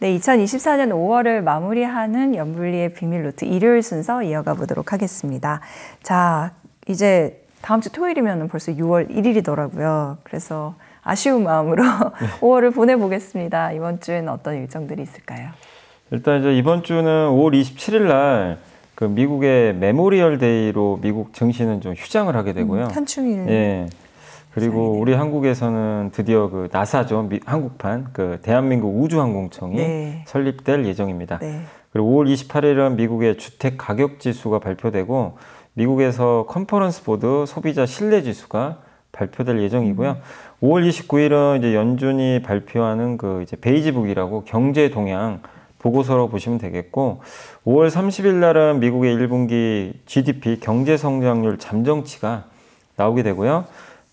네, 2024년 5월을 마무리하는 연불리의 비밀 노트 일요일 순서 이어가 보도록 하겠습니다. 자, 이제 다음 주 토요일이면 벌써 6월 1일이더라고요. 그래서 아쉬운 마음으로 5월을 보내보겠습니다. 이번 주에는 어떤 일정들이 있을까요? 일단 이제 이번 주는 5월 27일 날그 미국의 메모리얼 데이로 미국 정신은 좀 휴장을 하게 되고요. 음, 한충일. 예. 그리고 네. 우리 한국에서는 드디어 그 나사죠 미, 한국판 그 대한민국 우주항공청이 네. 설립될 예정입니다. 네. 그리고 5월 28일은 미국의 주택 가격 지수가 발표되고 미국에서 컨퍼런스 보드 소비자 신뢰 지수가 발표될 예정이고요. 음. 5월 29일은 이제 연준이 발표하는 그 이제 베이지북이라고 경제 동향 보고서로 보시면 되겠고 5월 30일 날은 미국의 1분기 GDP 경제 성장률 잠정치가 나오게 되고요.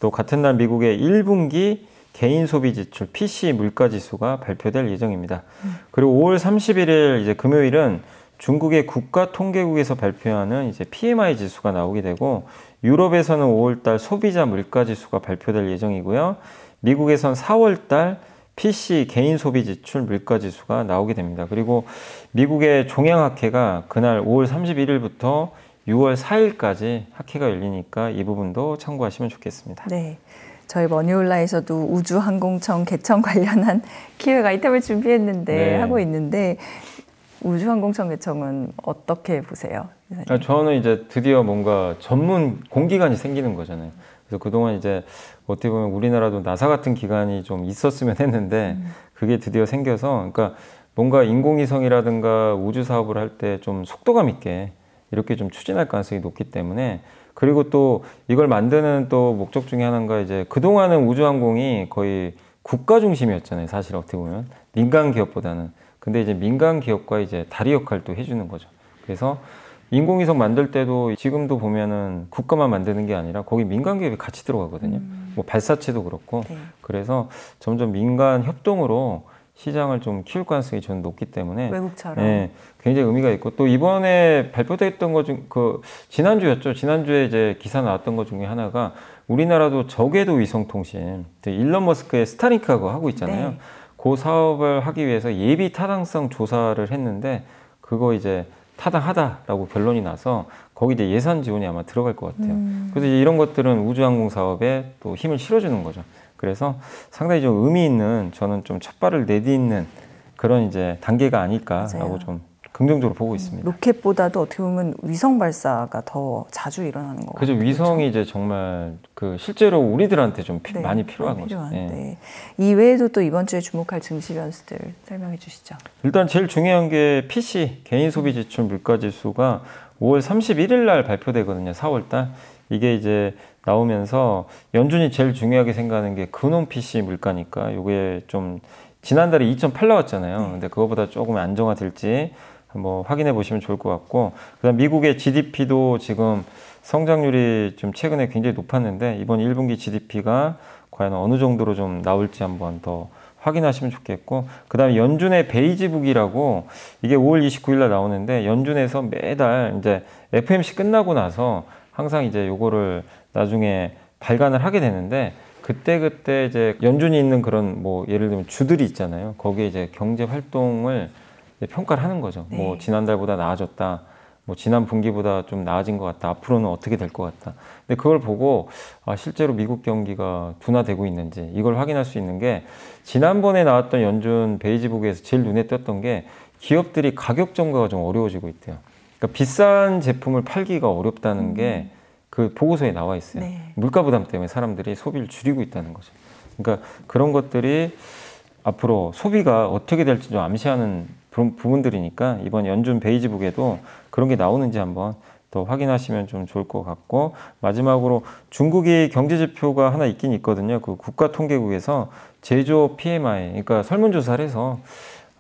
또 같은 날 미국의 1분기 개인 소비 지출 PC 물가 지수가 발표될 예정입니다. 그리고 5월 31일 이제 금요일은 중국의 국가 통계국에서 발표하는 이제 PMI 지수가 나오게 되고 유럽에서는 5월 달 소비자 물가 지수가 발표될 예정이고요. 미국에선 4월 달 PC 개인 소비 지출 물가 지수가 나오게 됩니다. 그리고 미국의 종양학회가 그날 5월 31일부터 6월 4일까지 학회가 열리니까 이 부분도 참고하시면 좋겠습니다. 네. 저희 머니올라에서도 우주항공청 개청 관련한 기획 아이템을 준비했는데 네. 하고 있는데 우주항공청 개청은 어떻게 보세요? 아, 저는 이제 드디어 뭔가 전문 공기관이 생기는 거잖아요. 그래서 그동안 이제 어떻게 보면 우리나라도 나사 같은 기관이 좀 있었으면 했는데 음. 그게 드디어 생겨서 그러니까 뭔가 인공위성이라든가 우주 사업을 할 때 좀 속도감 있게 이렇게 좀 추진할 가능성이 높기 때문에 그리고 또 이걸 만드는 또 목적 중에 하나가 이제 그동안은 우주항공이 거의 국가 중심이었잖아요. 사실 어떻게 보면 민간 기업보다는 근데 이제 민간 기업과 이제 다리 역할도 해주는 거죠. 그래서 인공위성 만들 때도 지금도 보면은 국가만 만드는 게 아니라 거기 민간 기업이 같이 들어가거든요. 음. 뭐 발사체도 그렇고 네. 그래서 점점 민간 협동으로 시장을 좀 키울 가능성이 저는 높기 때문에 외국처럼 예, 굉장히 의미가 있고 또 이번에 발표됐던 것중그 지난주였죠 지난주에 이제 기사 나왔던 것 중에 하나가 우리나라도 저궤도 위성 통신 그 일론 머스크의 스타링크하고 하고 있잖아요 네. 그 사업을 하기 위해서 예비 타당성 조사를 했는데 그거 이제 타당하다라고 결론이 나서 거기 이제 예산 지원이 아마 들어갈 것 같아요. 음. 그래서 이런 것들은 우주항공 사업에 또 힘을 실어주는 거죠. 그래서 상당히 좀 의미 있는 저는 좀 첫발을 내딛는 그런 이제 단계가 아닐까라고 맞아요. 좀 긍정적으로 보고 있습니다. 로켓보다도 어떻게 보면 위성 발사가 더 자주 일어나는 거죠. 그죠. 위성이 이제 정말 그 실제로 우리들한테 좀 피, 네, 많이 필요한 거죠. 필요한데. 네. 이 외에도 또 이번 주에 주목할 증시 변수들 설명해 주시죠. 일단 제일 중요한 게 PC 개인 소비 지출 물가 지수가 5월 31일 날 발표되거든요. 4월 달. 이게 이제 나오면서 연준이 제일 중요하게 생각하는 게 근원 PC 물가니까 이게 좀 지난달에 2.8 나왔잖아요. 네. 근데 그거보다 조금 안정화될지 한번 확인해 보시면 좋을 것 같고 그다음 미국의 GDP도 지금 성장률이 좀 최근에 굉장히 높았는데 이번 1분기 GDP가 과연 어느 정도로 좀 나올지 한번 더 확인하시면 좋겠고 그 다음에 연준의 베이지북이라고 이게 5월 29일 날 나오는데 연준에서 매달 이제 FMC 끝나고 나서 항상 이제 요거를 나중에 발간을 하게 되는데 그때 그때 이제 연준이 있는 그런 뭐 예를 들면 주들이 있잖아요. 거기에 이제 경제 활동을 이제 평가를 하는 거죠. 뭐 네. 뭐 지난달보다 나아졌다. 뭐 지난 분기보다 좀 나아진 것 같다. 앞으로는 어떻게 될 것 같다. 근데 그걸 보고 아 실제로 미국 경기가 둔화되고 있는지 이걸 확인할 수 있는 게 지난번에 나왔던 연준 베이지북에서 제일 눈에 띄었던 게 기업들이 가격 전가가 좀 어려워지고 있대요. 그러니까 비싼 제품을 팔기가 어렵다는 음. 게그 보고서에 나와 있어요. 네. 물가 부담 때문에 사람들이 소비를 줄이고 있다는 거죠. 그러니까 그런 것들이 앞으로 소비가 어떻게 될지 좀 암시하는 부분들이니까 이번 연준 베이지북에도 그런 게 나오는지 한번 더 확인하시면 좀 좋을 것 같고 마지막으로 중국이 경제 지표가 하나 있긴 있거든요. 그 국가 통계국에서 제조 PMI 그러니까 설문 조사를 해서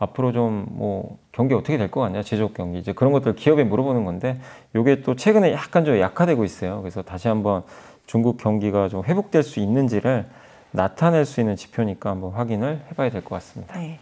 앞으로 좀 뭐 경기 어떻게 될 것 같냐 제조업 경기 이제 그런 것들 기업에 물어보는 건데 요게또 최근에 약간 좀 약화되고 있어요. 그래서 다시 한번 중국 경기가 좀 회복될 수 있는지를 나타낼 수 있는 지표니까 한번 확인을 해봐야 될 것 같습니다. 네.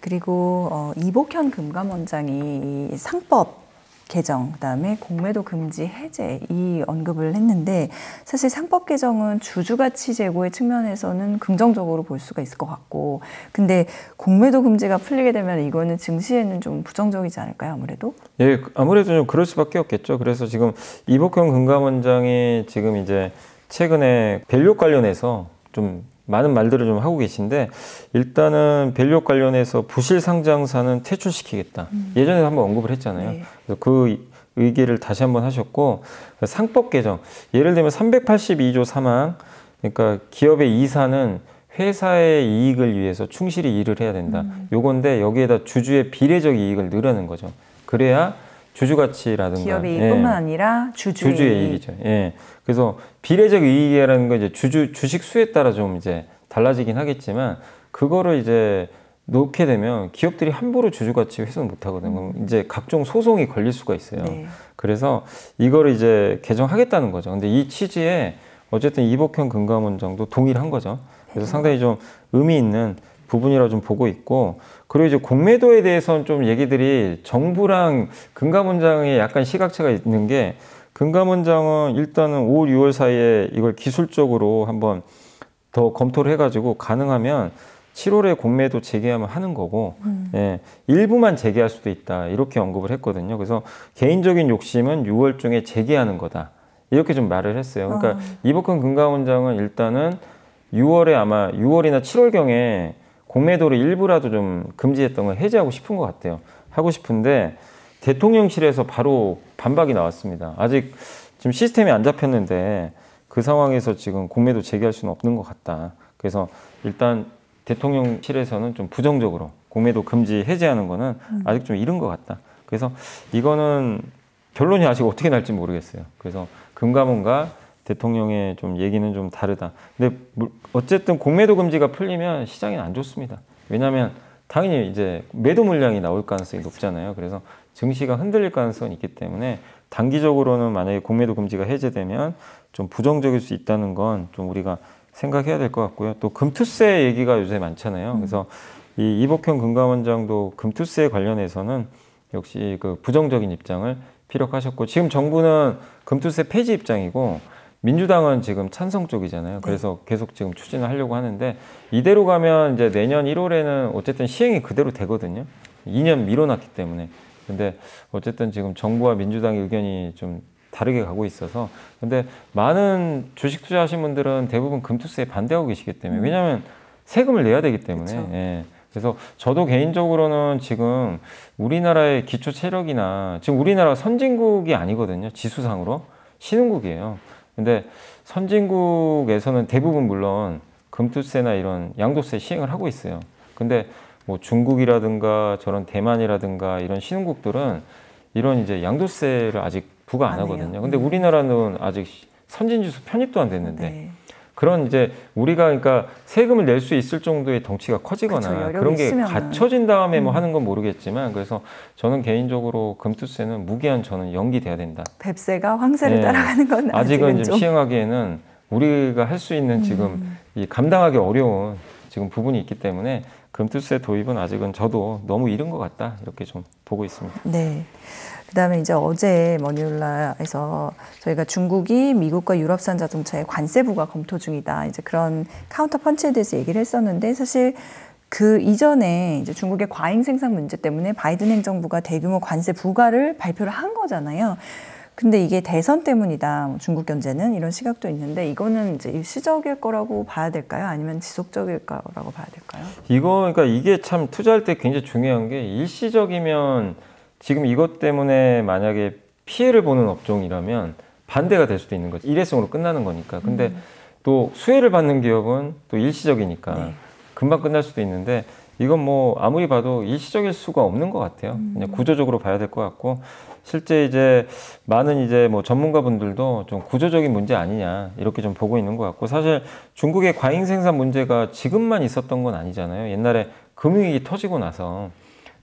그리고 어, 이복현 금감원장이 상법 개정, 그다음에 공매도 금지 해제 이 언급을 했는데 사실 상법 개정은 주주 가치 제고의 측면에서는 긍정적으로 볼 수가 있을 것 같고 근데 공매도 금지가 풀리게 되면 이거는 증시에는 좀 부정적이지 않을까요? 아무래도? 예, 아무래도 좀 그럴 수밖에 없겠죠. 그래서 지금 이복현 금감원장이 지금 이제 최근에 밸류 관련해서 좀 많은 말들을 좀 하고 계신데 일단은 밸류 관련해서 부실 상장사는 퇴출시키겠다. 음. 예전에 한번 언급을 했잖아요. 네. 그래서 그 의기를 다시 한번 하셨고 그러니까 상법 개정 예를 들면 382조 3항 그러니까 기업의 이사는 회사의 이익을 위해서 충실히 일을 해야 된다. 음. 요건데 여기에다 주주의 비례적 이익을 늘어는 거죠. 그래야 주주 가치라든가 기업이 예. 뿐만 아니라 주주의, 주주의 이익. 이죠 예. 그래서 비례적 이익이라는 건 이제 주주 주식 수에 따라 좀 이제 달라지긴 하겠지만 그거를 이제 놓게 되면 기업들이 함부로 주주 가치 훼손 못 하거든요. 음. 이제 각종 소송이 걸릴 수가 있어요. 네. 그래서 이거를 이제 개정하겠다는 거죠. 근데 이 취지에 어쨌든 이복현 금감원장도 동의를 한 거죠. 그래서 네. 상당히 좀 의미 있는 부분이라 좀 보고 있고 그리고 이제 공매도에 대해서는 좀 얘기들이 정부랑 금감원장의 약간 시각차가 있는 게 금감원장은 일단은 5, 6월 사이에 이걸 기술적으로 한번 더 검토를 해가지고 가능하면 7월에 공매도 재개하면 하는 거고 음. 예, 일부만 재개할 수도 있다 이렇게 언급을 했거든요. 그래서 개인적인 욕심은 6월 중에 재개하는 거다 이렇게 좀 말을 했어요. 그러니까 어. 이복근 금감원장은 일단은 6월에 아마 6월이나 7월경에 공매도를 일부라도 좀 금지했던 걸 해제하고 싶은 것 같아요. 하고 싶은데 대통령실에서 바로 반박이 나왔습니다. 아직 지금 시스템이 안 잡혔는데 그 상황에서 지금 공매도 재개할 수는 없는 것 같다. 그래서 일단 대통령실에서는 좀 부정적으로 공매도 금지 해제하는 거는 음. 아직 좀 이른 것 같다. 그래서 이거는 결론이 아직 어떻게 날지 모르겠어요. 그래서 금감원과 대통령의 좀 얘기는 좀 다르다. 근데 어쨌든 공매도 금지가 풀리면 시장이안 좋습니다. 왜냐하면 당연히 이제 매도 물량이 나올 가능성이 높잖아요. 그래서 증시가 흔들릴 가능성이 있기 때문에 단기적으로는 만약에 공매도 금지가 해제되면 좀 부정적일 수 있다는 건 좀 우리가 생각해야 될 것 같고요. 또 금투세 얘기가 요새 많잖아요. 음. 그래서 이 이복현 금감원장도 금투세 관련해서는 역시 그 부정적인 입장을 피력하셨고 지금 정부는 금투세 폐지 입장이고 민주당은 지금 찬성 쪽이잖아요. 그래서 계속 지금 추진을 하려고 하는데 이대로 가면 이제 내년 1월에는 어쨌든 시행이 그대로 되거든요. 2년 미뤄놨기 때문에. 근데 어쨌든 지금 정부와 민주당의 의견이 좀 다르게 가고 있어서 근데 많은 주식 투자하신 분들은 대부분 금투세에 반대하고 계시기 때문에 음. 왜냐하면 세금을 내야 되기 때문에 그렇죠. 예. 그래서 저도 개인적으로는 지금 우리나라의 기초 체력이나 지금 우리나라 선진국이 아니거든요 지수상으로 신흥국이에요 근데 선진국에서는 대부분 물론 금투세나 이런 양도세 시행을 하고 있어요. 근데 뭐 중국이라든가 저런 대만이라든가 이런 신흥국들은 이런 이제 양도세를 아직 부과 안, 안 하거든요. 해요. 근데 음. 우리나라는 아직 선진지수 편입도 안 됐는데 네. 그런 이제 우리가 그러니까 세금을 낼 수 있을 정도의 덩치가 커지거나 그렇 그런게 갖춰진 다음에 뭐 음. 하는 건 모르겠지만 그래서 저는 개인적으로 금투세는 무기한 저는 연기돼야 된다. 뱁새가 황새를 네. 따라가는 건 아직은, 아직은 좀 시행하기에는 우리가 할 수 있는 지금 음. 이 감당하기 어려운 지금 부분이 있기 때문에 금투세 도입은 아직은 저도 너무 이른 것 같다 이렇게 좀 보고 있습니다. 네. 그다음에 이제 어제 머니울라에서 저희가 중국이 미국과 유럽산 자동차의 관세 부과 검토 중이다 이제 그런 카운터 펀치에 대해서 얘기를 했었는데 사실 그 이전에 이제 중국의 과잉 생산 문제 때문에 바이든 행정부가 대규모 관세 부과를 발표를 한 거잖아요. 근데 이게 대선 때문이다. 뭐 중국 견제는 이런 시각도 있는데 이거는 이제 일시적일 거라고 봐야 될까요? 아니면 지속적일 거라고 봐야 될까요? 이거 그러니까 이게 참 투자할 때 굉장히 중요한 게 일시적이면 지금 이것 때문에 만약에 피해를 보는 업종이라면 반대가 될 수도 있는 거죠. 일회성으로 끝나는 거니까. 근데 음. 또 수혜를 받는 기업은 또 일시적이니까 네. 금방 끝날 수도 있는데 이건 뭐 아무리 봐도 일시적일 수가 없는 것 같아요. 음. 그냥 구조적으로 봐야 될 것 같고 실제 이제 많은 이제 뭐 전문가분들도 좀 구조적인 문제 아니냐 이렇게 좀 보고 있는 것 같고 사실 중국의 과잉 생산 문제가 지금만 있었던 건 아니잖아요. 옛날에 금융위기 터지고 나서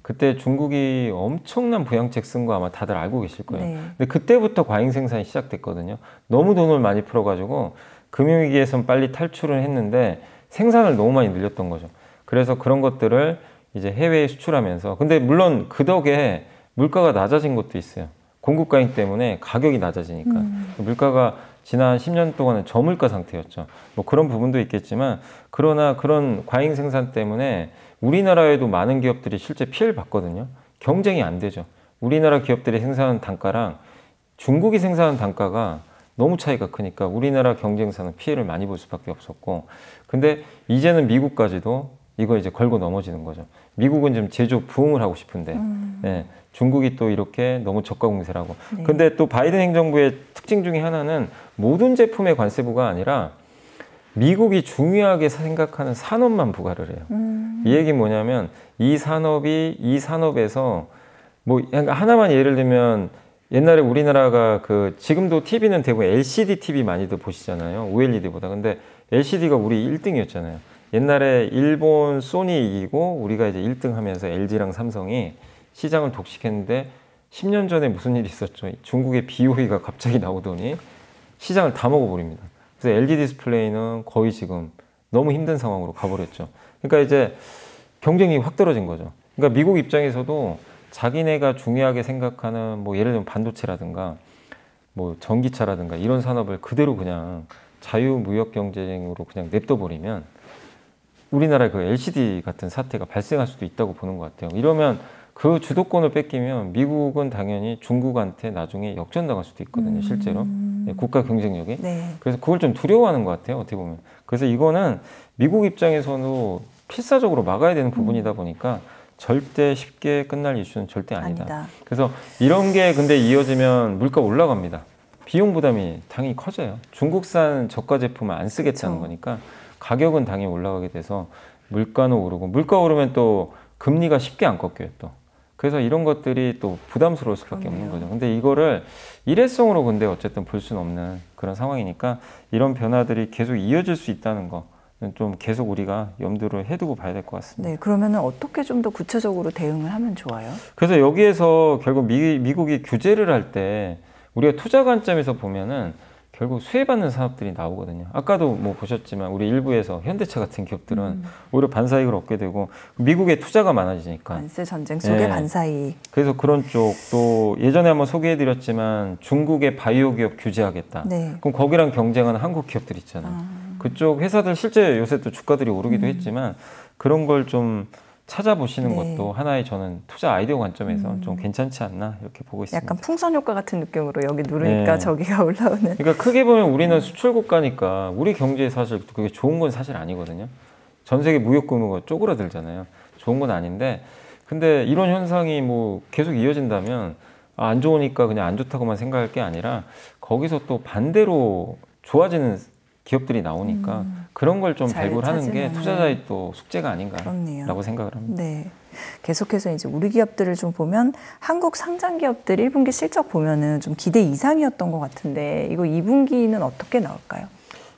그때 중국이 엄청난 부양책 쓴 거 아마 다들 알고 계실 거예요. 네. 근데 그때부터 과잉 생산이 시작됐거든요. 너무 돈을 많이 풀어가지고 금융위기에선 빨리 탈출을 했는데 생산을 너무 많이 늘렸던 거죠. 그래서 그런 것들을 이제 해외에 수출하면서 근데 물론 그 덕에 물가가 낮아진 것도 있어요. 공급가인 때문에 가격이 낮아지니까 음. 물가가 지난 10년 동안은 저물가 상태였죠. 뭐 그런 부분도 있겠지만 그러나 그런 과잉 생산 때문에 우리나라에도 많은 기업들이 실제 피해를 봤거든요. 경쟁이 안 되죠. 우리나라 기업들이 생산하 단가랑 중국이 생산한 단가가 너무 차이가 크니까 우리나라 경쟁사는 피해를 많이 볼 수밖에 없었고 근데 이제는 미국까지도 이거 이제 걸고 넘어지는 거죠. 미국은 지금 제조 부흥을 하고 싶은데 음. 예, 중국이 또 이렇게 너무 저가 공세라고. 네. 근데 또 바이든 행정부의 특징 중에 하나는 모든 제품의 관세부가 아니라 미국이 중요하게 생각하는 산업만 부과를 해요. 음. 이 얘기 뭐냐면 이 산업이 이 산업에서 뭐 그러니까 하나만 예를 들면 옛날에 우리나라가 그 지금도 TV는 대부분 LCD TV 많이들 보시잖아요. OLED보다. 근데 LCD가 우리 1등이었잖아요. 옛날에 일본 소니 이기고 우리가 이제 1등 하면서 LG랑 삼성이 시장을 독식했는데 10년 전에 무슨 일이 있었죠? 중국의 BOE가 갑자기 나오더니 시장을 다 먹어버립니다. 그래서 LG 디스플레이는 거의 지금 너무 힘든 상황으로 가버렸죠. 그러니까 이제 경쟁이 확 떨어진 거죠. 그러니까 미국 입장에서도 자기네가 중요하게 생각하는 뭐 예를 들면 반도체라든가 뭐 전기차라든가 이런 산업을 그대로 그냥 자유무역 경쟁으로 그냥 냅둬버리면 우리나라의 그 LCD 같은 사태가 발생할 수도 있다고 보는 것 같아요. 이러면 그 주도권을 뺏기면 미국은 당연히 중국한테 나중에 역전당할 수도 있거든요, 음. 실제로. 음. 국가 경쟁력이. 네. 그래서 그걸 좀 두려워하는 것 같아요, 어떻게 보면. 그래서 이거는 미국 입장에서도 필사적으로 막아야 되는 음. 부분이다 보니까 절대 쉽게 끝날 이슈는 절대 아니다. 아니다. 그래서 이런 게 근데 이어지면 물가 올라갑니다. 비용 부담이 당연히 커져요. 중국산 저가 제품을 안 쓰겠다는 그렇 어. 거니까 가격은 당연히 올라가게 돼서 물가는 오르고 물가 오르면 또 금리가 쉽게 안 꺾여요 또. 그래서 이런 것들이 또 부담스러울 수밖에 그렇네요. 없는 거죠. 근데 이거를 일회성으로 근데 어쨌든 볼 수는 없는 그런 상황이니까 이런 변화들이 계속 이어질 수 있다는 거. 는좀 계속 우리가 염두를 해두고 봐야 될 것 같습니다. 네, 그러면은 어떻게 좀 더 구체적으로 대응을 하면 좋아요? 그래서 여기에서 결국 미, 미국이 규제를 할때 우리가 투자 관점에서 보면은 결국 수혜받는 사업들이 나오거든요. 아까도 뭐 보셨지만 우리 일부에서 현대차 같은 기업들은 음. 오히려 반사이익을 얻게 되고 미국의 투자가 많아지니까 반세 전쟁 속의 네. 반사익 그래서 그런 쪽도 예전에 한번 소개해드렸지만 중국의 바이오 기업 규제하겠다. 네. 그럼 거기랑 경쟁하는 한국 기업들 있잖아요. 아. 그쪽 회사들 실제 요새 또 주가들이 오르기도 음. 했지만 그런 걸좀 찾아보시는 네. 것도 하나의 저는 투자 아이디어 관점에서 음. 좀 괜찮지 않나 이렇게 보고 있습니다. 약간 풍선 효과 같은 느낌으로 여기 누르니까 네. 저기가 올라오는. 그러니까 크게 보면 우리는 음. 수출 국가니까 우리 경제에 사실 그게 좋은 건 사실 아니거든요. 전 세계 무역 규모가 쪼그라들잖아요. 좋은 건 아닌데 근데 이런 현상이 뭐 계속 이어진다면 아, 안 좋으니까 그냥 안 좋다고만 생각할 게 아니라 거기서 또 반대로 좋아지는 기업들이 나오니까 음. 그런 걸 좀 발굴하는 게 투자자의 또 숙제가 아닌가라고 생각을 합니다. 네. 계속해서 이제 우리 기업들을 좀 보면 한국 상장 기업들 1분기 실적 보면은 좀 기대 이상이었던 것 같은데 이거 2분기는 어떻게 나올까요?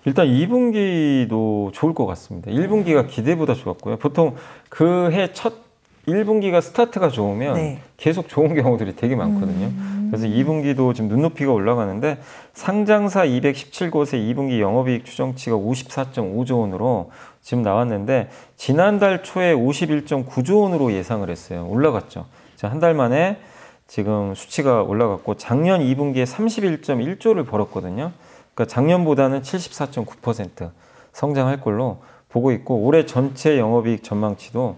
일단 2분기도 좋을 것 같습니다. 1분기가 기대보다 좋았고요. 보통 그해첫 1분기가 스타트가 좋으면 네. 계속 좋은 경우들이 되게 많거든요. 음. 그래서 2분기도 지금 눈높이가 올라가는데 상장사 217곳의 2분기 영업이익 추정치가 54.5조 원으로 지금 나왔는데 지난달 초에 51.9조 원으로 예상을 했어요. 올라갔죠. 한 달 만에 지금 수치가 올라갔고 작년 2분기에 31.1조를 벌었거든요. 그러니까 작년보다는 74.9% 성장할 걸로 보고 있고 올해 전체 영업이익 전망치도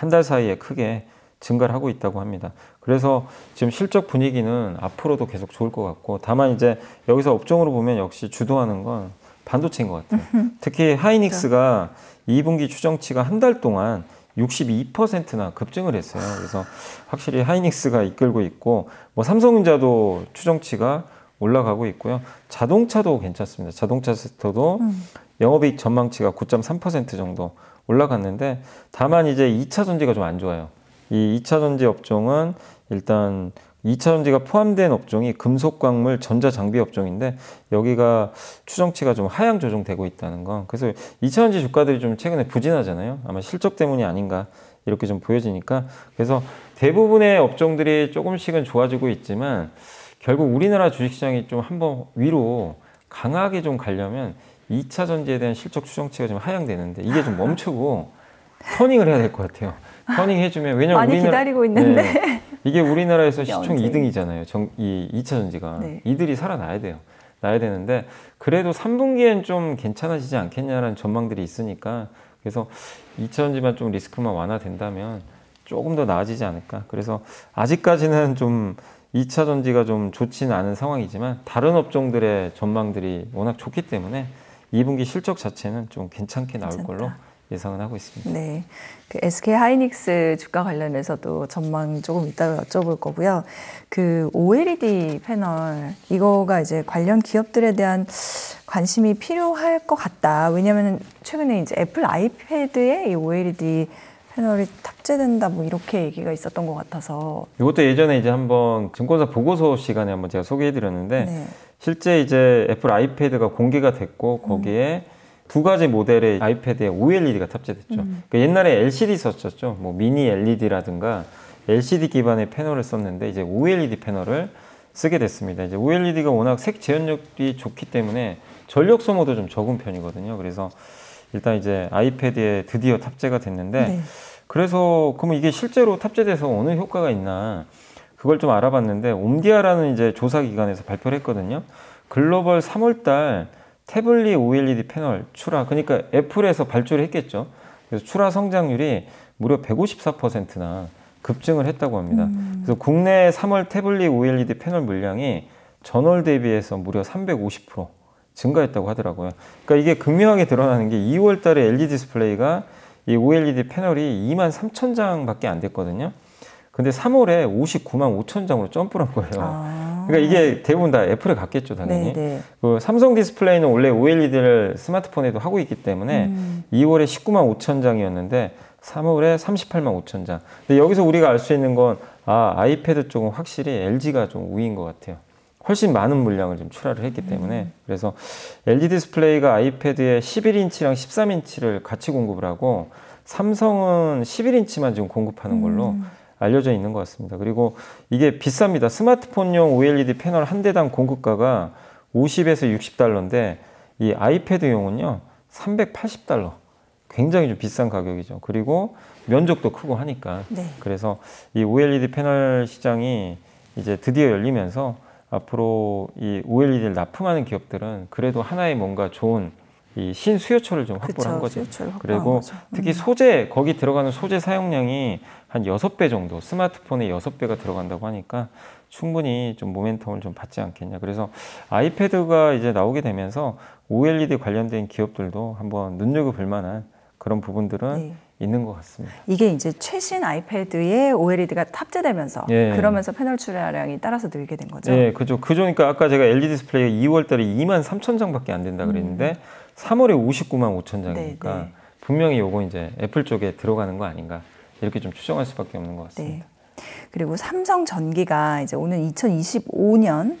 한달 사이에 크게 증가를 하고 있다고 합니다. 그래서 지금 실적 분위기는 앞으로도 계속 좋을 것 같고 다만 이제 여기서 업종으로 보면 역시 주도하는 건 반도체인 것 같아요. 특히 하이닉스가 2분기 그렇죠. 추정치가 한 달 동안 62%나 급증을 했어요. 그래서 확실히 하이닉스가 이끌고 있고 뭐 삼성전자도 추정치가 올라가고 있고요. 자동차도 괜찮습니다. 자동차 섹터도 음. 영업이익 전망치가 9.3% 정도 올라갔는데 다만 이제 2차 전지가 좀 안 좋아요. 이 2차 전지 업종은 일단 2차 전지가 포함된 업종이 금속광물 전자장비 업종인데 여기가 추정치가 좀 하향 조정되고 있다는 건 그래서 2차 전지 주가들이 좀 최근에 부진하잖아요. 아마 실적 때문이 아닌가 이렇게 좀 보여지니까 그래서 대부분의 업종들이 조금씩은 좋아지고 있지만 결국 우리나라 주식시장이 좀 한번 위로 강하게 좀 가려면 2차 전지에 대한 실적 추정치가 지금 하향되는데 이게 좀 멈추고 터닝을 해야 될 것 같아요. 터닝 해주면 왜냐면 많이 우리나라, 기다리고 있는데 네, 이게 우리나라에서 시총 2등이잖아요. 정, 이 2차 전지가 네. 이들이 살아나야 돼요. 나야 되는데 그래도 3분기엔 좀 괜찮아지지 않겠냐라는 전망들이 있으니까 그래서 2차 전지만 좀 리스크만 완화된다면 조금 더 나아지지 않을까. 그래서 아직까지는 좀 2차 전지가 좀 좋지는 않은 상황이지만 다른 업종들의 전망들이 워낙 좋기 때문에 2분기 실적 자체는 좀 괜찮게 나올 괜찮다. 걸로 예상은 하고 있습니다. 네. 그 SK 하이닉스 주가 관련해서도 전망 조금 이따가 여쭤볼 거고요. 그 OLED 패널 이거가 이제 관련 기업들에 대한 관심이 필요할 것 같다. 왜냐면 최근에 이제 애플 아이패드에 이 OLED 패널이 탑재된다 뭐 이렇게 얘기가 있었던 것 같아서 이것도 예전에 이제 한번 증권사 보고서 시간에 한번 제가 소개해드렸는데 네. 실제 이제 애플 아이패드가 공개가 됐고 음. 거기에 음. 두 가지 모델의 아이패드에 OLED가 탑재됐죠. 음. 그러니까 옛날에 LCD 썼었죠. 뭐 미니 LED라든가 LCD 기반의 패널을 썼는데 이제 OLED 패널을 쓰게 됐습니다. 이제 OLED가 워낙 색 재현력이 좋기 때문에 전력 소모도 좀 적은 편이거든요. 그래서 일단 이제 아이패드에 드디어 탑재가 됐는데 네. 그래서 그러면 이게 실제로 탑재돼서 어느 효과가 있나 그걸 좀 알아봤는데 옴디아라는 이제 조사 기관에서 발표를 했거든요. 글로벌 3월달 태블릿 OLED 패널 출하 그러니까 애플에서 발주를 했겠죠. 그래서 출하 성장률이 무려 154%나 급증을 했다고 합니다. 음. 그래서 국내 3월 태블릿 OLED 패널 물량이 전월 대비해서 무려 350% 증가했다고 하더라고요. 그러니까 이게 극명하게 드러나는 게 2월 달에 LED 디스플레이가 이 OLED 패널이 2만 3천 장밖에 안 됐거든요. 근데 3월에 59만 5천 장으로 점프를 한 거예요. 아. 그러니까 이게 아. 대부분 다 애플에 갔겠죠, 당연히. 네네. 네. 그 삼성 디스플레이는 원래 OLED를 스마트폰에도 하고 있기 때문에 음. 2월에 19만 5천 장이었는데 3월에 38만 5천 장. 근데 여기서 우리가 알 수 있는 건 아, 아이패드 쪽은 확실히 LG가 좀 우위인 것 같아요. 훨씬 많은 물량을 좀 출하를 했기 때문에 음. 그래서 LG 디스플레이가 아이패드에 11인치랑 13인치를 같이 공급을 하고 삼성은 11인치만 지금 공급하는 걸로 음. 알려져 있는 것 같습니다. 그리고 이게 비쌉니다. 스마트폰용 OLED 패널 한 대당 공급가가 50에서 60달러인데 이 아이패드용은요 380달러. 굉장히 좀 비싼 가격이죠. 그리고 면적도 크고 하니까. 네. 그래서 이 OLED 패널 시장이 이제 드디어 열리면서 앞으로 이 OLED를 납품하는 기업들은 그래도 하나의 뭔가 좋은 이 신수요처를 좀 확보한 거죠. 그리고 특히 음. 소재 거기 들어가는 소재 사용량이 한 여섯 배 정도 스마트폰에 여섯 배가 들어간다고 하니까 충분히 좀 모멘텀을 좀 받지 않겠냐. 그래서 아이패드가 이제 나오게 되면서 OLED 관련된 기업들도 한번 눈여겨볼 만한 그런 부분들은 네. 있는 것 같습니다. 이게 이제 최신 아이패드에 OLED가 탑재되면서 예. 그러면서 패널 출하량이 따라서 늘게 된 거죠. 예, 그죠. 그러니까 아까 제가 LED 디스플레이가 2월달에 2만 3천 장밖에 안 된다 음. 그랬는데 음. 3월에 59만 5천 장이니까 네, 네. 분명히 요거 이제 애플 쪽에 들어가는 거 아닌가 이렇게 좀 추정할 수밖에 없는 것 네. 같습니다. 네. 그리고 삼성 전기가 이제 오는 2025년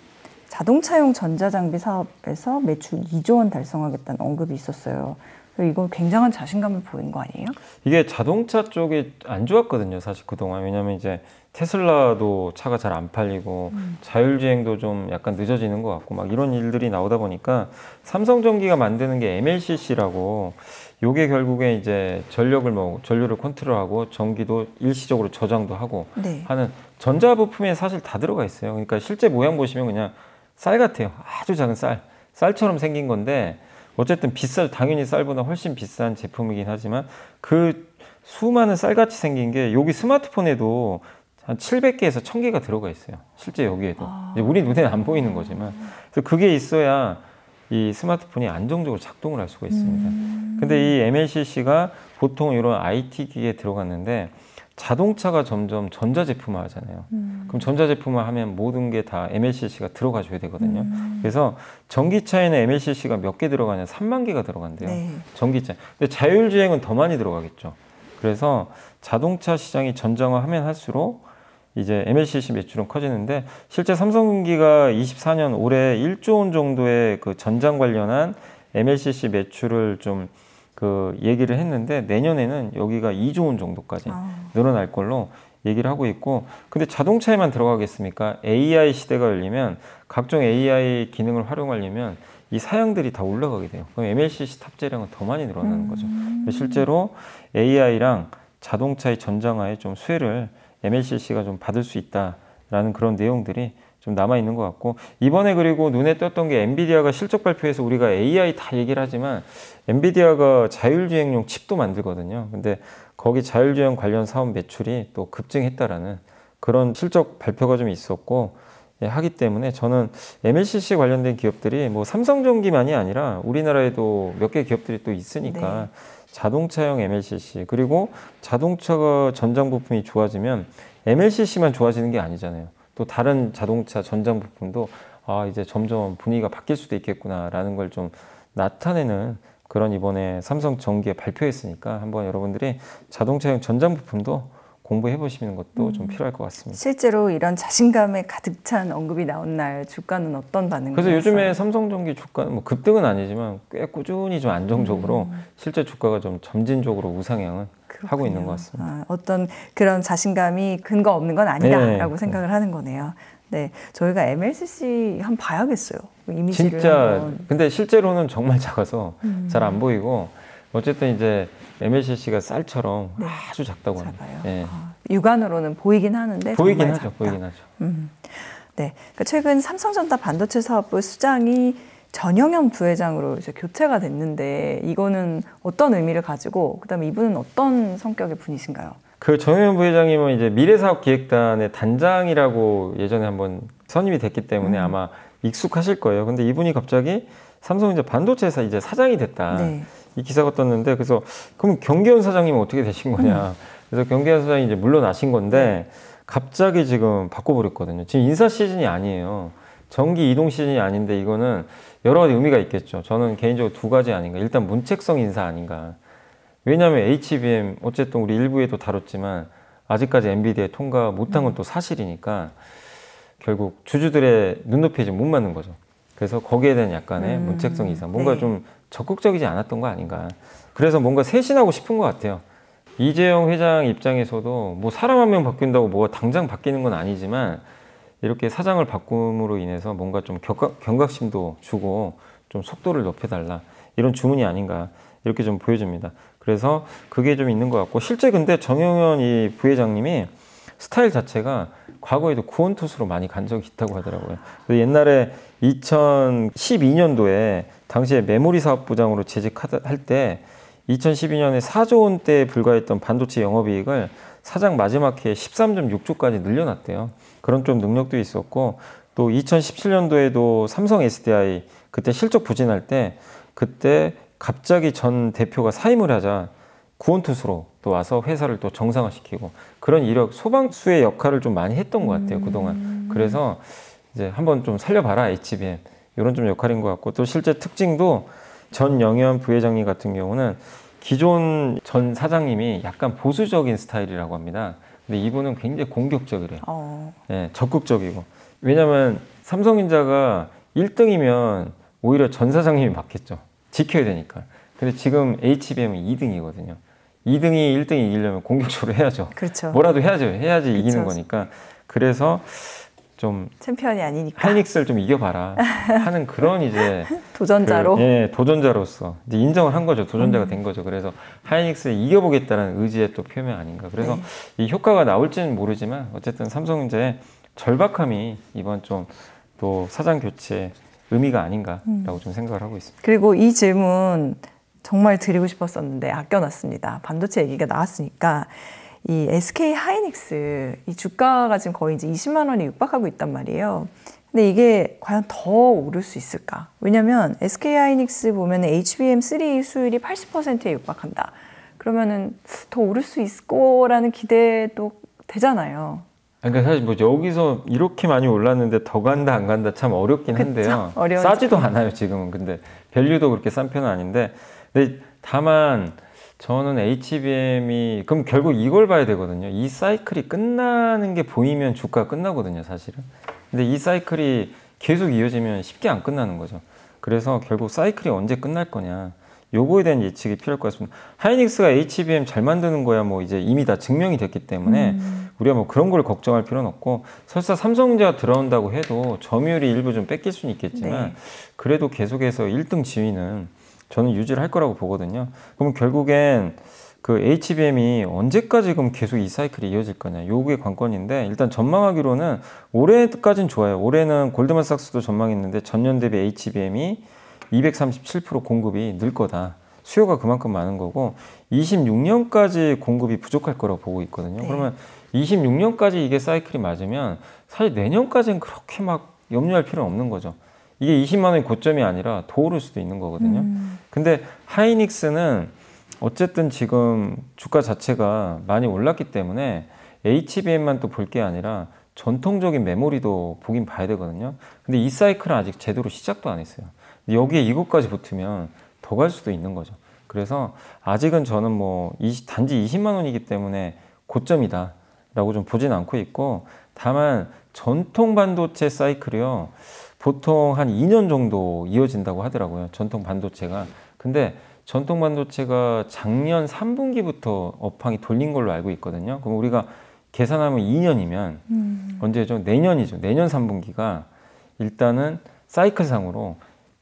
자동차용 전자장비 사업에서 매출 2조 원 달성하겠다는 언급이 있었어요. 이거 굉장한 자신감을 보인 거 아니에요? 이게 자동차 쪽이 안 좋았거든요, 사실 그동안. 왜냐면 이제 테슬라도 차가 잘 안 팔리고 음. 자율주행도 좀 약간 늦어지는 것 같고 막 이런 일들이 나오다 보니까 삼성전기가 만드는 게 MLCC라고 요게 결국에 이제 전력을 뭐 전류를 컨트롤하고 전기도 일시적으로 저장도 하고 네. 하는 전자 부품에 사실 다 들어가 있어요. 그러니까 실제 모양 보시면 그냥 쌀 같아요. 아주 작은 쌀, 쌀처럼 생긴 건데 어쨌든 비쌀 당연히 쌀보다 훨씬 비싼 제품이긴 하지만 그 수많은 쌀같이 생긴 게 여기 스마트폰에도 한 700개에서 1000개가 들어가 있어요. 실제 여기에도. 아. 우리 눈에는 안 보이는 거지만. 그래서 그게 있어야 이 스마트폰이 안정적으로 작동을 할 수가 있습니다. 음. 근데 이 MLCC가 보통 이런 IT 기기에 들어갔는데 자동차가 점점 전자제품화 하잖아요. 음. 그럼 전자제품화 하면 모든 게 다 MLCC가 들어가줘야 되거든요. 음. 그래서 전기차에는 MLCC가 몇 개 들어가냐? 3만 개가 들어간대요. 네. 전기차. 근데 자율주행은 더 많이 들어가겠죠. 그래서 자동차 시장이 전장화하면 할수록 이제 MLCC 매출은 커지는데 실제 삼성전기가 24년 올해 1조 원 정도의 그 전장 관련한 MLCC 매출을 좀 그 얘기를 했는데 내년에는 여기가 2조 원 정도까지 아. 늘어날 걸로 얘기를 하고 있고 근데 자동차에만 들어가겠습니까? AI 시대가 열리면 각종 AI 기능을 활용하려면 이 사양들이 다 올라가게 돼요. 그럼 MLCC 탑재량은 더 많이 늘어나는 거죠. 음. 실제로 AI랑 자동차의 전장화에 좀 수혜를 MLCC가 좀 받을 수 있다라는 그런 내용들이 좀 남아 있는 것 같고 이번에 그리고 눈에 띄었던게 엔비디아가 실적 발표에서 우리가 AI 다 얘기를 하지만 엔비디아가 자율주행용 칩도 만들거든요. 근데 거기 자율주행 관련 사업 매출이 또 급증했다라는 그런 실적 발표가 좀 있었고 예, 하기 때문에 저는 MLCC 관련된 기업들이 뭐 삼성전기만이 아니라 우리나라에도 몇 개 기업들이 또 있으니까 네. 자동차용 MLCC 그리고 자동차가 전장 부품이 좋아지면 MLCC만 좋아지는 게 아니잖아요. 또 다른 자동차 전장 부품도 아 이제 점점 분위기가 바뀔 수도 있겠구나라는 걸 좀 나타내는 그런 이번에 삼성 전기에 발표했으니까 한번 여러분들이 자동차용 전장 부품도 공부해 보시는 것도 음. 좀 필요할 것 같습니다. 실제로 이런 자신감에 가득 찬 언급이 나온 날 주가는 어떤 반응 그래서 요즘에 삼성전기 주가는 뭐 급등은 아니지만 꽤 꾸준히 좀 안정적으로 음. 실제 주가가 좀 점진적으로 우상향은 그렇군요. 하고 있는 것 같습니다. 아, 어떤 그런 자신감이 근거 없는 건 아니다라고 네. 생각을 하는 거네요. 네, 저희가 MLCC 한 봐야겠어요. 이미지를 진짜 한번. 근데 실제로는 정말 작아서 음. 잘안 보이고 어쨌든 이제 MLCC가 쌀처럼 네. 아주 작다고 합니다. 네. 육안으로는 보이긴 하는데 보이긴 하죠. 작다. 보이긴 하죠. 음. 네, 그러니까 최근 삼성전자 반도체 사업부 수장이 전영현 부회장으로 이제 교체가 됐는데 이거는 어떤 의미를 가지고 그다음에 이분은 어떤 성격의 분이신가요? 그 전영현 부회장님은 이제 미래사업기획단의 단장이라고 예전에 한번 선임이 됐기 때문에 음. 아마 익숙하실 거예요. 근데 이분이 갑자기 삼성전자 반도체사 이제 사장이 됐다. 네. 이 기사가 떴는데 그래서 그럼 경계현 사장님은 어떻게 되신 거냐. 음. 그래서 경계현 사장이 이제 물러나신 건데 네. 갑자기 지금 바꿔버렸거든요. 지금 인사 시즌이 아니에요. 정기 이동 시즌이 아닌데 이거는 여러 가지 의미가 있겠죠. 저는 개인적으로 두 가지 아닌가. 일단 문책성 인사 아닌가. 왜냐하면 HBM 어쨌든 우리 일부에도 다뤘지만 아직까지 엔비디에 통과 못한 건또 음. 사실이니까 결국 주주들의 눈높이에 좀 못 맞는 거죠. 그래서 거기에 대한 약간의 음. 문책성 인사, 뭔가 네. 좀 적극적이지 않았던 거 아닌가. 그래서 뭔가 쇄신하고 싶은 것 같아요. 이재용 회장 입장에서도 뭐 사람 한 명 바뀐다고 뭐가 당장 바뀌는 건 아니지만 이렇게 사장을 바꿈으로 인해서 뭔가 좀 격각, 경각심도 주고 좀 속도를 높여달라 이런 주문이 아닌가 이렇게 좀 보여집니다. 그래서 그게 좀 있는 것 같고 실제 근데 정영현 이 부회장님이 스타일 자체가 과거에도 구원 투수로 많이 간 적이 있다고 하더라고요. 옛날에 2012년도에 당시에 메모리 사업부장으로 재직할 때 2012년에 4조 원대에 불과했던 반도체 영업이익을 사장 마지막 해에 13.6조까지 늘려놨대요. 그런 좀 능력도 있었고 또 2017년도에도 삼성 SDI 그때 실적 부진할 때 그때 갑자기 전 대표가 사임을 하자 구원투수로 또 와서 회사를 또 정상화시키고 그런 이력 소방수의 역할을 좀 많이 했던 것 같아요 음. 그동안 그래서 이제 한번 좀 살려봐라 HBM 이런 좀 역할인 것 같고 또 실제 특징도 전 영현 부회장님 같은 경우는 기존 전 사장님이 약간 보수적인 스타일이라고 합니다 근데 이분은 굉장히 공격적이래요 어. 네, 적극적이고 왜냐면 삼성인자가 1등이면 오히려 전 사장님이 맞겠죠 지켜야 되니까 근데 지금 HBM은 2등이거든요 2등이 1등이 이기려면 공격적으로 해야죠. 그렇죠. 뭐라도 해야죠. 해야지 그렇죠. 이기는 거니까. 그래서 좀 챔피언이 아니니까 하이닉스를 좀 이겨봐라 하는 그런 이제 도전자로 그, 예 도전자로서 이제 인정을 한 거죠 도전자가 음. 된 거죠 그래서 하이닉스를 이겨보겠다는 의지의 또 표명 아닌가 그래서 네. 이 효과가 나올지는 모르지만 어쨌든 삼성전자의 절박함이 이번 좀 또 사장 교체 의미가 아닌가라고 음. 좀 생각을 하고 있습니다 그리고 이 질문 정말 드리고 싶었었는데 아껴놨습니다. 반도체 얘기가 나왔으니까 이 SK 하이닉스 이 주가가 지금 거의 이제 20만 원이 육박하고 있단 말이에요. 근데 이게 과연 더 오를 수 있을까? 왜냐면 SK 하이닉스 보면 HBM3 수율이 80%에 육박한다. 그러면은 더 오를 수 있을 거라는 기대도 되잖아요. 그러니까 사실 뭐 여기서 이렇게 많이 올랐는데 더 간다 안 간다 참 어렵긴 한데요. 싸지도 않아요 지금은. 근데 밸류도 그렇게 싼 편은 아닌데 근데 다만 저는 HBM이 그럼 결국 이걸 봐야 되거든요. 이 사이클이 끝나는 게 보이면 주가 끝나거든요, 사실은. 근데 이 사이클이 계속 이어지면 쉽게 안 끝나는 거죠. 그래서 결국 사이클이 언제 끝날 거냐. 요거에 대한 예측이 필요할 것 같습니다. 하이닉스가 HBM 잘 만드는 거야 뭐 이제 이미 다 증명이 됐기 때문에 음. 우리가 뭐 그런 걸 걱정할 필요는 없고 설사 삼성전자 들어온다고 해도 점유율이 일부 좀 뺏길 수는 있겠지만 네. 그래도 계속해서 1등 지위는 저는 유지를 할 거라고 보거든요. 그럼 결국엔 그 HBM이 언제까지 그럼 계속 이 사이클이 이어질 거냐 요게 관건인데 일단 전망하기로는 올해까지는 좋아요 올해는 골드만삭스도 전망했는데 전년 대비 HBM이 237% 공급이 늘 거다 수요가 그만큼 많은 거고 26년까지 공급이 부족할 거라고 보고 있거든요 네. 그러면 26년까지 이게 사이클이 맞으면 사실 내년까지는 그렇게 막 염려할 필요는 없는 거죠 이게 20만 원이 고점이 아니라 더 오를 수도 있는 거거든요. 음. 근데 하이닉스는 어쨌든 지금 주가 자체가 많이 올랐기 때문에 HBM만 또 볼 게 아니라 전통적인 메모리도 보긴 봐야 되거든요. 근데 이 사이클은 아직 제대로 시작도 안 했어요. 근데 여기에 이것까지 붙으면 더 갈 수도 있는 거죠. 그래서 아직은 저는 뭐 20, 단지 20만 원이기 때문에 고점이다 라고 좀 보진 않고 있고 다만 전통 반도체 사이클이요 보통 한 2년 정도 이어진다고 하더라고요. 전통 반도체가. 근데 전통 반도체가 작년 3분기부터 업황이 돌린 걸로 알고 있거든요. 그럼 우리가 계산하면 2년이면 음. 언제죠? 내년이죠. 내년 3분기가 일단은 사이클상으로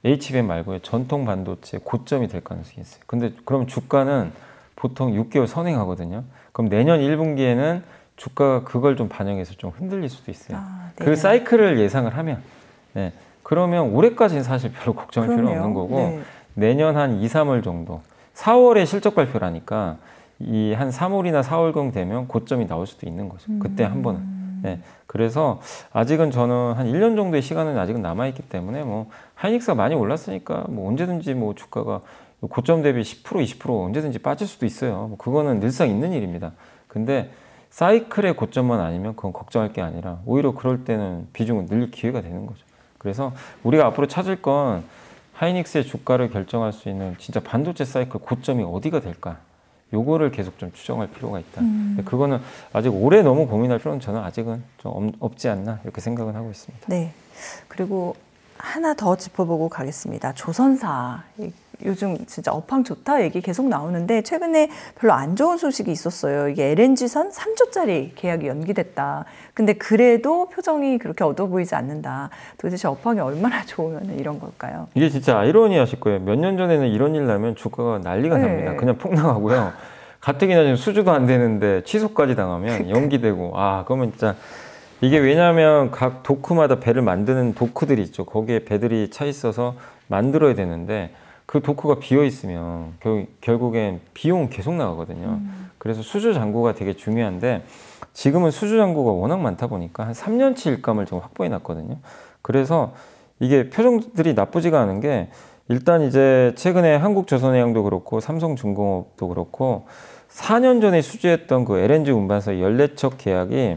HBM 말고요. 전통 반도체 고점이 될 가능성이 있어요. 근데 그럼 주가는 보통 6개월 선행하거든요. 그럼 내년 1분기에는 주가가 그걸 좀 반영해서 좀 흔들릴 수도 있어요. 아, 네. 그 사이클을 예상을 하면 예, 그러면 올해까지는 사실 별로 걱정할 그럼요. 필요는 없는 거고 네. 내년 한 2, 3월 정도 4월에 실적 발표라니까 이 한 3월이나 4월경 되면 고점이 나올 수도 있는 거죠. 음. 그때 한 번은. 예. 그래서 아직은 저는 한 1년 정도의 시간은 아직은 남아 있기 때문에 뭐 하이닉스가 많이 올랐으니까 뭐 언제든지 뭐 주가가 고점 대비 10% 20% 언제든지 빠질 수도 있어요. 뭐 그거는 늘상 있는 일입니다. 근데 사이클의 고점만 아니면 그건 걱정할 게 아니라 오히려 그럴 때는 비중은 늘릴 기회가 되는 거죠. 그래서 우리가 앞으로 찾을 건 하이닉스의 주가를 결정할 수 있는 진짜 반도체 사이클 고점이 어디가 될까? 요거를 계속 좀 추정할 필요가 있다. 음. 그거는 아직 올해 너무 고민할 필요는 저는 아직은 좀 없지 않나 이렇게 생각은 하고 있습니다. 네. 그리고 하나 더 짚어보고 가겠습니다. 조선사. 요즘 진짜 업황 좋다 얘기 계속 나오는데 최근에 별로 안 좋은 소식이 있었어요. 이게 LNG선 3조짜리 계약이 연기됐다. 근데 그래도 표정이 그렇게 어두워 보이지 않는다. 도대체 업황이 얼마나 좋으면 이런 걸까요? 이게 진짜 아이러니하실 거예요. 몇 년 전에는 이런 일 나면 주가가 난리가 네. 납니다. 그냥 폭락하고요. 가뜩이나 지금 수주도 안 되는데 취소까지 당하면 연기되고 아 그러면 진짜 이게 왜냐하면 각 도크마다 배를 만드는 도크들이 있죠. 거기에 배들이 차 있어서 만들어야 되는데 그 도크가 비어 있으면 결, 결국엔 비용은 계속 나가거든요. 음. 그래서 수주 잔고가 되게 중요한데 지금은 수주 잔고가 워낙 많다 보니까 한 3년치 일감을 지금 확보해 놨거든요. 그래서 이게 표정들이 나쁘지가 않은 게 일단 이제 최근에 한국조선해양도 그렇고 삼성중공업도 그렇고 4년 전에 수주했던 그 LNG 운반사 14척 계약이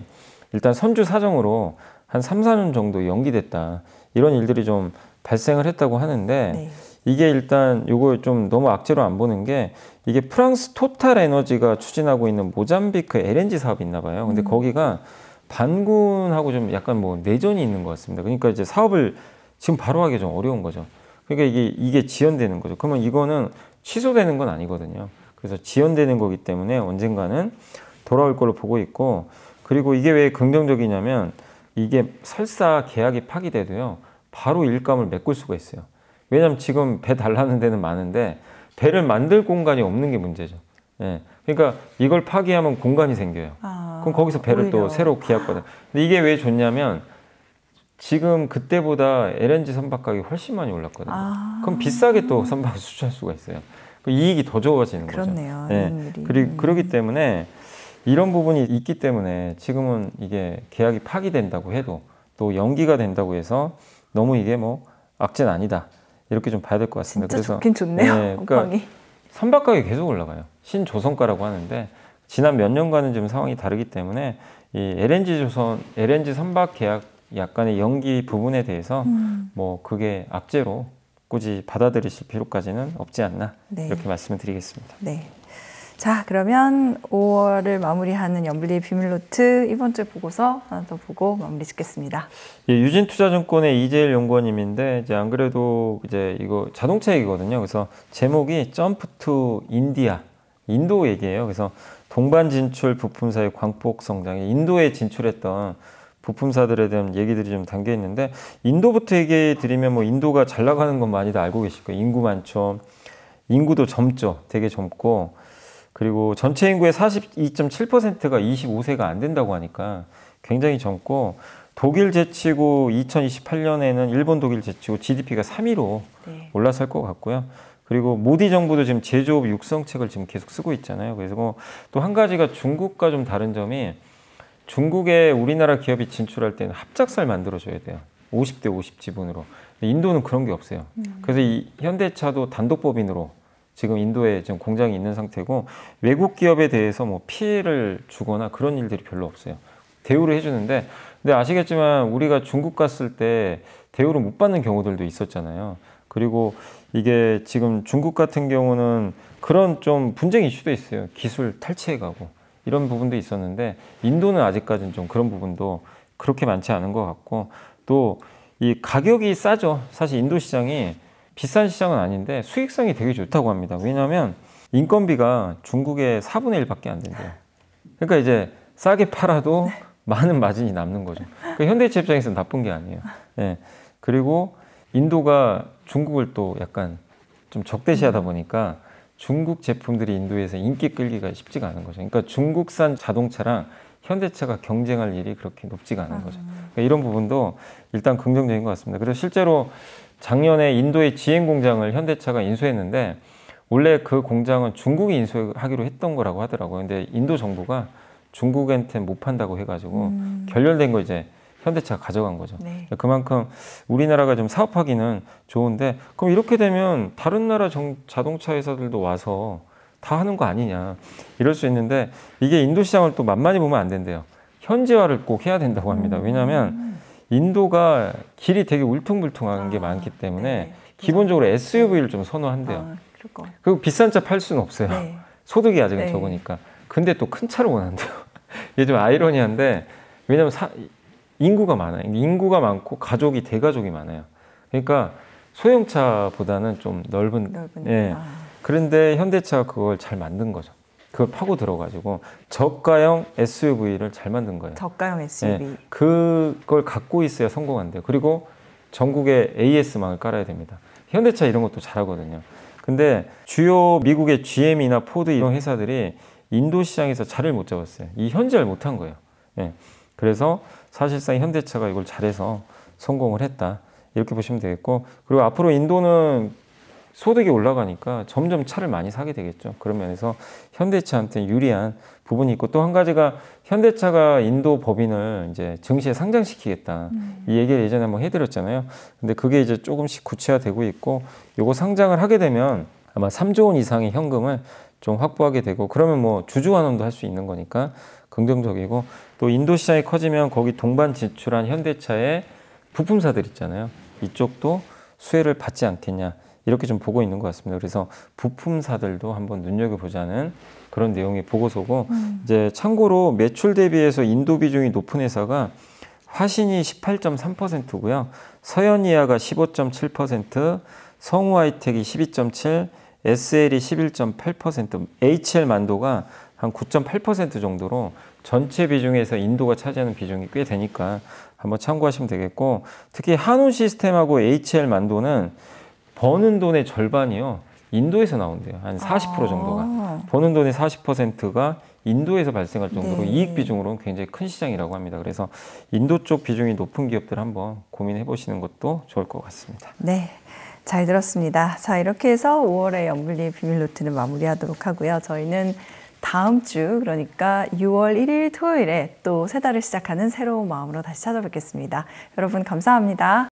일단 선주 사정으로 한 3, 4년 정도 연기됐다. 이런 일들이 좀 발생을 했다고 하는데 네. 이게 일단 요걸좀 너무 악재로 안 보는 게 이게 프랑스 토탈 에너지가 추진하고 있는 모잠비크 LNG 사업이 있나 봐요. 근데 음. 거기가 반군하고 좀 약간 뭐 내전이 있는 것 같습니다. 그러니까 이제 사업을 지금 바로 하기 좀 어려운 거죠. 그러니까 이게 이게 지연되는 거죠. 그러면 이거는 취소되는 건 아니거든요. 그래서 지연되는 거기 때문에 언젠가는 돌아올 걸로 보고 있고 그리고 이게 왜 긍정적이냐면 이게 설사 계약이 파기돼도요. 바로 일감을 메꿀 수가 있어요. 왜냐면 하 지금 배 달라는 데는 많은데 배를 만들 공간이 없는 게 문제죠. 예. 그러니까 이걸 파기하면 공간이 생겨요. 아, 그럼 거기서 배를 오히려. 또 새로 계약받아. 근데 이게 왜 좋냐면 지금 그때보다 LNG 선박 가격이 훨씬 많이 올랐거든요. 아. 그럼 비싸게 또 선박을 수출할 수가 있어요. 그 이익이 더 좋아지는 그렇네요. 거죠. 그렇네요. 예. 그리, 그러기 때문에 이런 부분이 있기 때문에 지금은 이게 계약이 파기된다고 해도 또 연기가 된다고 해서 너무 이게 뭐 악재는 아니다 이렇게 좀 봐야 될 것 같습니다. 그래서 좋긴 좋네요. 네, 그러니까 선박가격이 계속 올라가요. 신조선가라고 하는데 지난 몇 년간은 좀 상황이 다르기 때문에 이 LNG 조선 LNG 선박 계약 약간의 연기 부분에 대해서 음. 뭐 그게 악재로 굳이 받아들이실 필요까지는 없지 않나 네. 이렇게 말씀을 드리겠습니다. 네. 자, 그러면 5월을 마무리하는 염블리 비밀노트 이번 주 보고서 하나 더 보고 마무리 짓겠습니다. 예, 유진투자증권의 이재일 연구원님인데 이제 안 그래도 이제 이거 자동차 얘기거든요. 그래서 제목이 점프 투 인디아, 인도 얘기예요. 그래서 동반 진출 부품사의 광폭 성장에 인도에 진출했던 부품사들에 대한 얘기들이 좀 담겨 있는데 인도부터 얘기해 드리면 뭐 인도가 잘 나가는 건 많이 다 알고 계실 거예요. 인구 많죠. 인구도 젊죠. 되게 젊고 그리고 전체 인구의 42.7%가 25세가 안 된다고 하니까 굉장히 젊고 독일 제치고 2028년에는 일본 독일 제치고 GDP가 3위로 네. 올라설 것 같고요. 그리고 모디 정부도 지금 제조업 육성책을 지금 계속 쓰고 있잖아요. 그래서 뭐 또 한 가지가 중국과 좀 다른 점이 중국에 우리나라 기업이 진출할 때는 합작사를 만들어줘야 돼요. 50대 50 지분으로. 인도는 그런 게 없어요. 음. 그래서 이 현대차도 단독법인으로 지금 인도에 지금 공장이 있는 상태고 외국 기업에 대해서 뭐 피해를 주거나 그런 일들이 별로 없어요. 대우를 해주는데 근데 아시겠지만 우리가 중국 갔을 때 대우를 못 받는 경우들도 있었잖아요. 그리고 이게 지금 중국 같은 경우는 그런 좀 분쟁 이슈도 있어요. 기술 탈취해가고 이런 부분도 있었는데 인도는 아직까지는 좀 그런 부분도 그렇게 많지 않은 것 같고 또 이 가격이 싸죠. 사실 인도 시장이 비싼 시장은 아닌데 수익성이 되게 좋다고 합니다. 왜냐하면 인건비가 중국의 4분의 1밖에 안 된대요. 그러니까 이제 싸게 팔아도 많은 마진이 남는 거죠. 그러니까 현대차 입장에서는 나쁜 게 아니에요. 예. 그리고 인도가 중국을 또 약간 좀 적대시하다 보니까 중국 제품들이 인도에서 인기 끌기가 쉽지가 않은 거죠. 그러니까 중국산 자동차랑 현대차가 경쟁할 일이 그렇게 높지가 않은 거죠. 아. 그러니까 이런 부분도 일단 긍정적인 것 같습니다. 그래서 실제로 작년에 인도의 지행 공장을 현대차가 인수했는데 원래 그 공장은 중국이 인수하기로 했던 거라고 하더라고요. 근데 인도 정부가 중국한테 못 판다고 해가지고 음. 결렬된 거 이제 현대차가 가져간 거죠. 네. 그만큼 우리나라가 좀 사업하기는 좋은데 그럼 이렇게 되면 다른 나라 정, 자동차 회사들도 와서 다 하는 거 아니냐 이럴 수 있는데 이게 인도 시장을 또 만만히 보면 안 된대요. 현지화를 꼭 해야 된다고 합니다. 왜냐하면 음. 인도가 길이 되게 울퉁불퉁한 아, 게 많기 때문에 네. 기본적으로 SUV를 좀 선호한대요. 아, 그리고 비싼 차 팔 수는 없어요. 네. 소득이 아직은 네. 적으니까. 근데 또 큰 차를 원한대요. 이게 좀 아이러니한데 왜냐면 사, 인구가 많아요. 인구가 많고 가족이 대가족이 많아요. 그러니까 소형차보다는 좀 넓은. 넓은 예. 아. 그런데 현대차가 그걸 잘 만든 거죠. 그걸 파고 들어가지고 저가형 SUV를 잘 만든 거예요. 저가형 예, SUV. 네, 그걸 갖고 있어야 성공한대요. 그리고 전국에 AS망을 깔아야 됩니다. 현대차 이런 것도 잘하거든요. 근데 주요 미국의 GM이나 포드 이런 회사들이 인도 시장에서 자리를 못 잡았어요. 이 현지를 못한 거예요. 네, 그래서 사실상 현대차가 이걸 잘해서 성공을 했다. 이렇게 보시면 되겠고 그리고 앞으로 인도는 소득이 올라가니까 점점 차를 많이 사게 되겠죠. 그런 면에서 현대차한테 유리한 부분이 있고 또 한 가지가 현대차가 인도 법인을 이제 증시에 상장시키겠다 음. 이 얘기를 예전에 한번 해드렸잖아요. 근데 그게 이제 조금씩 구체화되고 있고 요거 상장을 하게 되면 아마 3조 원 이상의 현금을 좀 확보하게 되고 그러면 뭐 주주 환원도 할 수 있는 거니까 긍정적이고 또 인도 시장이 커지면 거기 동반 진출한 현대차의 부품사들 있잖아요. 이쪽도 수혜를 받지 않겠냐. 이렇게 좀 보고 있는 것 같습니다. 그래서 부품사들도 한번 눈여겨보자는 그런 내용의 보고서고 음. 이제 참고로 매출 대비해서 인도 비중이 높은 회사가 화신이 18.3%고요. 서현이아가 15.7%, 성우아이텍이 12.7, SL이 11.8%, HL 만도가 한 9.8% 정도로 전체 비중에서 인도가 차지하는 비중이 꽤 되니까 한번 참고하시면 되겠고 특히 한우 시스템하고 HL 만도는 버는 돈의 절반이요. 인도에서 나온대요. 한 40% 아. 정도가. 아. 버는 돈의 40%가 인도에서 발생할 정도로 네. 이익 비중으로는 굉장히 큰 시장이라고 합니다. 그래서 인도 쪽 비중이 높은 기업들 한번 고민해 보시는 것도 좋을 것 같습니다. 네. 잘 들었습니다. 자, 이렇게 해서 5월의 연불리 비밀노트는 마무리하도록 하고요. 저희는 다음 주, 그러니까 6월 1일 토요일에 또 세 달을 시작하는 새로운 마음으로 다시 찾아뵙겠습니다. 여러분, 감사합니다.